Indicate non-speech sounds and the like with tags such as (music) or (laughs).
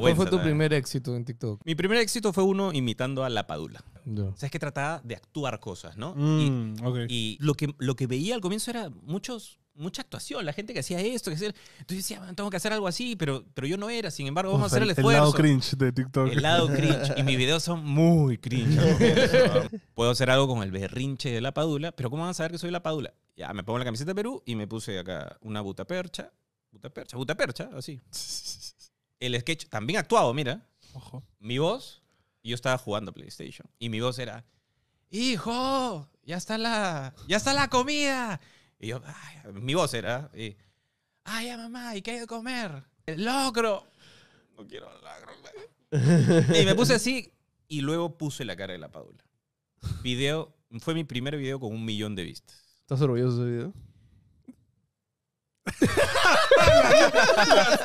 ¿Cuál fue tu primer éxito en TikTok? Mi primer éxito fue uno imitando a La Padula. Sabes O sea, que trataba de actuar cosas, ¿no? Mm, y, lo, que, lo que veía al comienzo era muchos mucha actuación, la gente que hacía esto, que hacía... Entonces decía, tengo que hacer algo así, pero, pero yo no era, sin embargo, vamos a hacer el, esfuerzo. El lado cringe de TikTok. El lado cringe. Y mis videos son muy cringe. (laughs) Puedo hacer algo con el berrinche de la padula, pero ¿cómo van a saber que soy la padula? Ya, me pongo la camiseta de Perú y me puse acá una buta percha, buta percha, buta percha, así. (laughs) el sketch, también actuado, mira. Mi voz, yo estaba jugando PlayStation. Y mi voz era, hijo, ya está la, ya está la comida. Y yo, mi voz era, y, ay, ya mamá, ¿y qué hay de comer? El logro No quiero el y me puse así y luego puse la cara de la Padula. Video, fue mi primer video con un millón de vistas. ¿Estás orgulloso de ese video? (laughs)